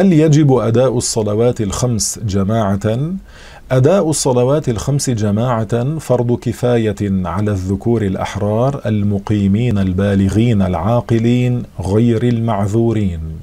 هل يجب أداء الصلوات الخمس جماعة؟ أداء الصلوات الخمس جماعة فرض كفاية على الذكور الأحرار المقيمين البالغين العاقلين غير المعذورين